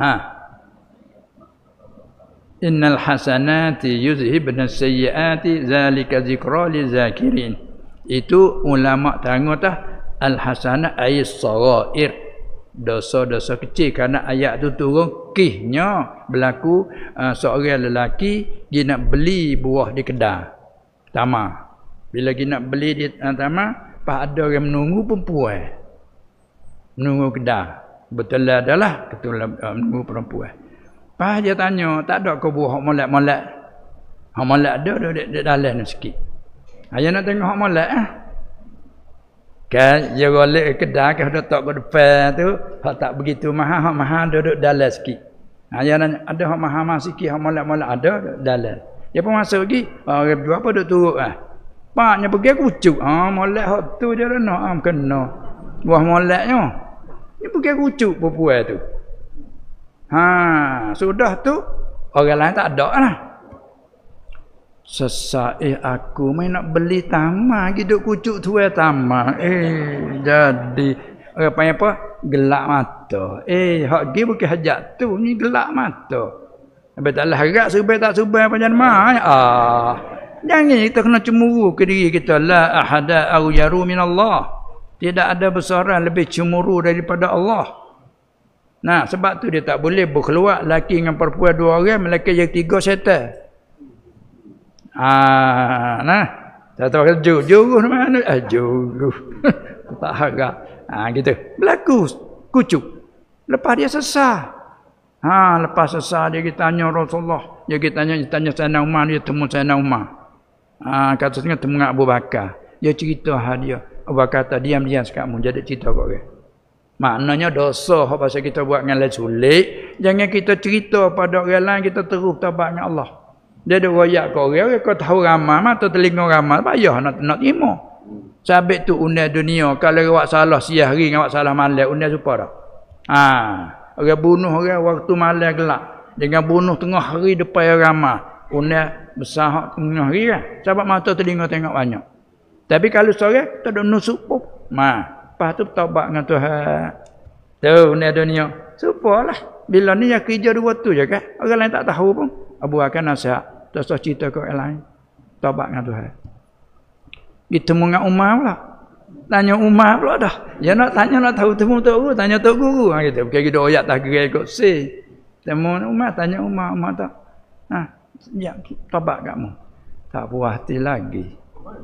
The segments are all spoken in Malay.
Ha. Innal hasanati yuzhibun sayyiati zalika dzikra zakirin. Itu ulama tanggo tah al hasanah ay sagair. Dosa-dosa kecil kerana ayat tu turun kihnya berlaku uh, seorang lelaki dia nak beli buah di kedai. Tama. Bila dia nak beli di uh, tama, pas ada orang menunggu pun Menunggu kedai betul lah adalah ketulan um, eh, perempuan Pah dia tanya, tak ada ke buah hak molat molat? Hak molat ada dah dek dek dalam ni sikit. Ayo nak tengok hak molat ah. Eh? Kan dia golek ke kedai ke hendak tok ke tu, hak tak begitu mahal hak mahal duduk dalam sikit. Ayo nanya, ada hak mahal mahal sikit hak molat molat ada dalam. Dia pun masuk lagi, orang oh, jual apa duk turun ah. Eh? Paknya pergi kucuk. Ha oh, hak tu dia nak am ah, kena. Buah molatnya. Ini bukan rucuk perempuan tu. Ha, sudah tu orang lain tak ada lah. Sesak eh aku main nak beli tamak gi duk kucuk tu eh tamak. Eh jadi orang panggil apa? Gelak mata. Eh hak gi bukan hajat tu ni gelak mata. Sampai taklah harap subai tak subai panjang mai. Ah. Jangan kita kena cemuru ke diri kita la ahada au yaru minallah. Allah. Tidak ada besaran lebih cemuru daripada Allah. Nah, sebab tu dia tak boleh berkeluar laki dengan perempuan dua orang, lelaki yang tiga setan. Ah, nah. Tak tahu kata jujur mana? Ah, jujur. tak harap. Ah, gitu. Berlaku kucuk. Lepas dia sesah. Ha, lepas sesah dia kita tanya Rasulullah. Dia kita tanya tanya Sayyidina Umar, dia temu Sayyidina Umar. Ah, ha, kata dengan temu Abu Bakar dia cerita hal dia. Abah kata diam-diam sekak mun jadi cerita kat orang. Maknanya dosa hak pasal kita buat dengan lain sulit, jangan kita cerita pada orang lain kita terus tabak dengan Allah. Dia ada royak kat orang, orang kau tahu ramai mata telinga ramai, payah nak nak terima. Sabit tu unai dunia, kalau awak salah siah hari dengan awak salah malam, unai supa dah. Ha, orang bunuh orang waktu malam gelap. dengan bunuh tengah hari depan orang ramai. Unai besar hak tengah hari kan. Sebab mata telinga tengok banyak. Tapi kalau sore kita duk nusuk pun. Ma, lepas tu bertaubat dengan Tuhan. Tu ni dunia. Supalah. Bila ni yang kerja dua tu je kan. Orang lain tak tahu pun. Abu akan nasihat. Tak usah cerita ke orang lain. Taubat dengan Tuhan. Ditemu dengan Umar pula. Tanya Umar pula dah. Dia nak tanya nak tahu temu Tok Guru. Tanya Tok Guru. Ha, kita pergi kita oyak tak kira ikut si. Temu Umar. Tanya Umar. Umar tak. Ha. Ya, taubat kamu. Tak puas hati lagi.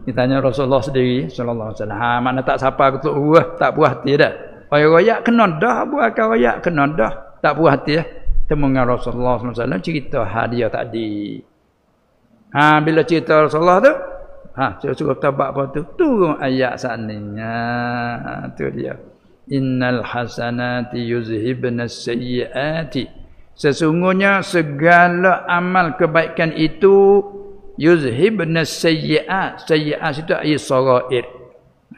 Ditanya Rasulullah sendiri sallallahu alaihi wasallam, ha mana tak sapa aku tu tak puas hati dah. Payah royak kena dah buat kau royak kena dah. Tak puas hati dah. Temu dengan Rasulullah sallallahu alaihi wasallam cerita hadiah tadi. Ha bila cerita Rasulullah tu Ha, saya suka tabak apa tu? Turun ayat saat Ha, tu dia. Innal hasanati yuzhibna sayyiati. Sesungguhnya segala amal kebaikan itu yuzhibna sayyi'at sayyi'at itu ay sara'id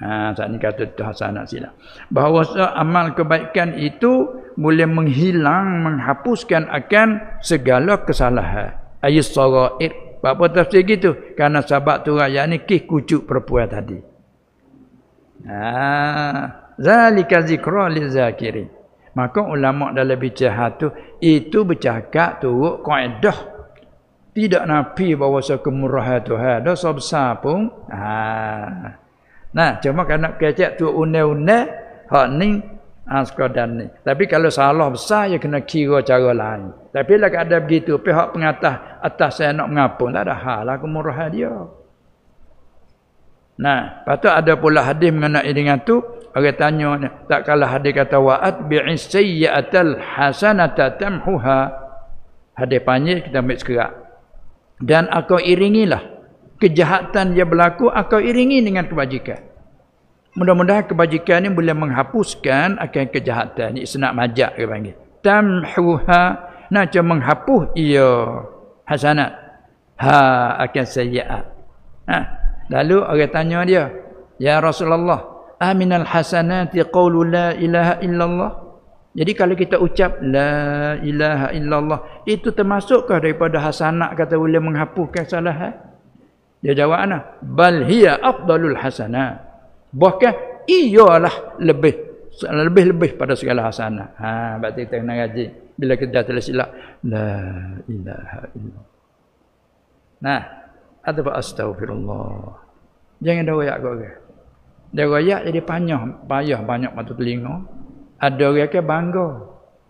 ha saat ni kata tu hasanah sila. bahawa amal kebaikan itu boleh menghilang menghapuskan akan segala kesalahan ay sara'id apa tafsir gitu karena sahabat tu ayat ni kih kucuk perempuan tadi ha zalika zikra lizakirin maka ulama dalam bicara tu itu bercakap turut kaedah tidak nabi bahwa kemurah Tuhan ada sebesar pun ha. nah cuma kena kan kecek tu une-une hak ni askodan ha, ni tapi kalau salah besar ya kena kira cara lain tapi lah ada begitu pihak pengatah atas saya nak mengapun tak ada hal lah kemurahan dia nah patut ada pula hadis mengenai dengan tu orang tanya tak kalah hadis kata wa'at bi'isayyatal hasanata tamhuha hadis panjang kita ambil sekerak dan akau iringilah kejahatan yang berlaku akau iringi dengan kebajikan mudah-mudahan kebajikan ini boleh menghapuskan akan kejahatan ini senak majak dia panggil tamhuha nak cuma menghapus ia hasanat ha akan sayiat ha lalu orang tanya dia ya rasulullah aminal hasanati qaulu la ilaha illallah jadi kalau kita ucap la ilaha illallah itu termasukkah daripada hasanah kata boleh menghapuskan kesalahan? Eh? Dia jawab ana bal hiya afdalul hasanah. Bahkan iyalah lebih lebih-lebih pada segala hasanah. Ha berarti kita kena ngaji bila kita telah silap la ilaha illallah. Nah, ada apa astagfirullah. Jangan doyak kau ke. Dia royak jadi panjang, payah banyak mata telinga. Ada orang ke bangga.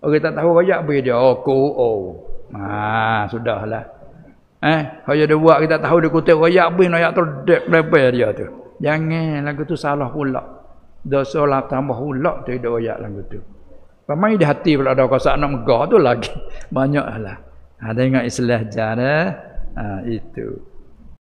Orang tak tahu royak bagi dia. Oh, ko, oh. Ha, sudahlah. Eh, kalau dia buat kita tahu dia kutip royak bin royak tu dek lebih dia tu. Jangan lagu tu salah pula. Dosa lah tambah pula tu dia royak lagu tu. Pemain di hati pula ada kuasa anak megah tu lagi. Banyaklah. Ada ha, ingat islah jar eh. Ha, itu.